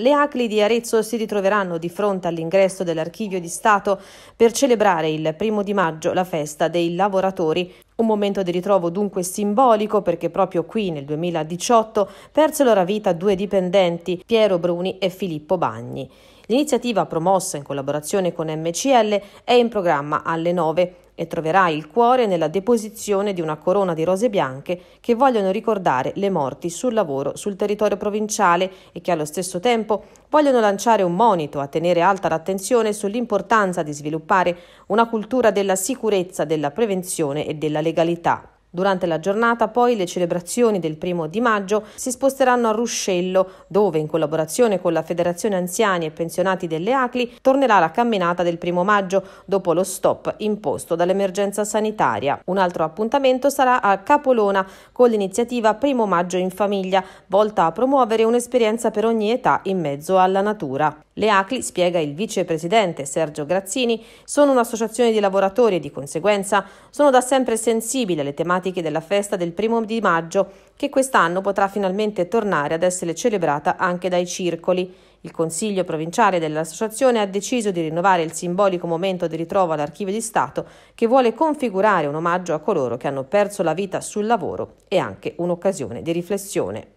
Le ACLI di Arezzo si ritroveranno di fronte all'ingresso dell'Archivio di Stato per celebrare il primo di maggio la festa dei lavoratori. Un momento di ritrovo dunque simbolico perché proprio qui nel 2018 persero la vita due dipendenti, Piero Bruni e Filippo Bagni. L'iniziativa promossa in collaborazione con MCL è in programma alle 9 e troverai il cuore nella deposizione di una corona di rose bianche che vogliono ricordare le morti sul lavoro sul territorio provinciale e che allo stesso tempo vogliono lanciare un monito a tenere alta l'attenzione sull'importanza di sviluppare una cultura della sicurezza, della prevenzione e della legalità. Durante la giornata poi le celebrazioni del primo di maggio si sposteranno a Ruscello, dove in collaborazione con la Federazione Anziani e Pensionati delle Acli tornerà la camminata del primo maggio dopo lo stop imposto dall'emergenza sanitaria. Un altro appuntamento sarà a Capolona con l'iniziativa Primo Maggio in Famiglia, volta a promuovere un'esperienza per ogni età in mezzo alla natura. Le Acli, spiega il vicepresidente Sergio Grazzini, sono un'associazione di lavoratori e di conseguenza sono da sempre sensibili alle tematiche tematiche della festa del primo di maggio che quest'anno potrà finalmente tornare ad essere celebrata anche dai circoli. Il Consiglio provinciale dell'Associazione ha deciso di rinnovare il simbolico momento di ritrovo all'Archivio di Stato che vuole configurare un omaggio a coloro che hanno perso la vita sul lavoro e anche un'occasione di riflessione.